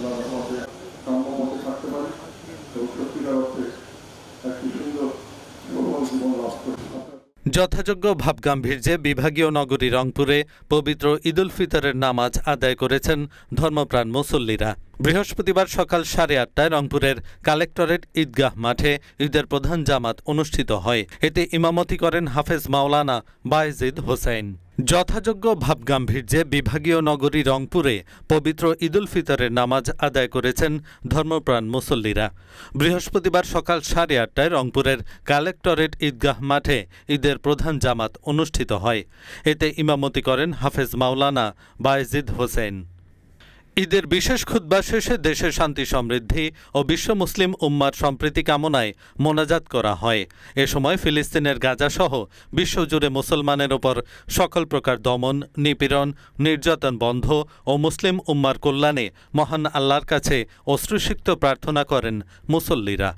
যথাযোগ্য ভাবগাম্ভীর্যে বিভাগীয় নগরী রংপুরে পবিত্র ঈদুল ফিতরের নামাজ আদায় করেছেন ধর্মপ্রাণ মুসল্লিরা বৃহস্পতিবার সকাল সাড়ে আটটায় রংপুরের কালেক্টরেট ঈদগাহ মাঠে ঈদের প্রধান জামাত অনুষ্ঠিত হয় এতে ইমামতি করেন হাফেজ মাওলানা বায়েজিদ হোসেন যথাযোগ্য ভাবগাম্ভীর্যে বিভাগীয় নগরী রংপুরে পবিত্র ঈদুল ফিতরের নামাজ আদায় করেছেন ধর্মপ্রাণ মুসল্লিরা বৃহস্পতিবার সকাল সাড়ে আটটায় রংপুরের কালেক্টরেট ঈদগাহ মাঠে ঈদের প্রধান জামাত অনুষ্ঠিত হয় এতে ইমামতি করেন হাফেজ মাওলানা বায়েজিদ হোসেন ঈদের বিশেষ খুদ্া শেষে দেশের শান্তি সমৃদ্ধি ও বিশ্ব মুসলিম উম্মার সম্প্রীতি কামনায় মোনাজাত করা হয় এ সময় ফিলিস্তিনের গাজাসহ বিশ্বজুড়ে মুসলমানের ওপর সকল প্রকার দমন নিপীড়ন নির্যাতন বন্ধ ও মুসলিম উম্মার কল্যাণে মহান আল্লাহর কাছে অশ্রুসিক্ত প্রার্থনা করেন মুসল্লিরা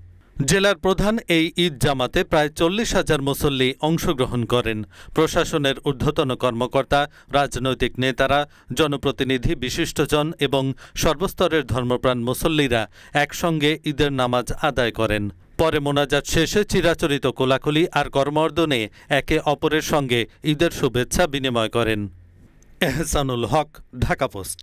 জেলার প্রধান এই ঈদ জামাতে প্রায় চল্লিশ হাজার মুসল্লি অংশগ্রহণ করেন প্রশাসনের ঊর্ধ্বতন কর্মকর্তা রাজনৈতিক নেতারা জনপ্রতিনিধি বিশিষ্টজন এবং সর্বস্তরের ধর্মপ্রাণ মুসল্লিরা একসঙ্গে ঈদের নামাজ আদায় করেন পরে মোনাজাত শেষে চিরাচরিত কোলাকুলি আর কর্মর্দনে একে অপরের সঙ্গে ঈদের শুভেচ্ছা বিনিময় করেন এহসানুল হক ঢাকা পোস্ট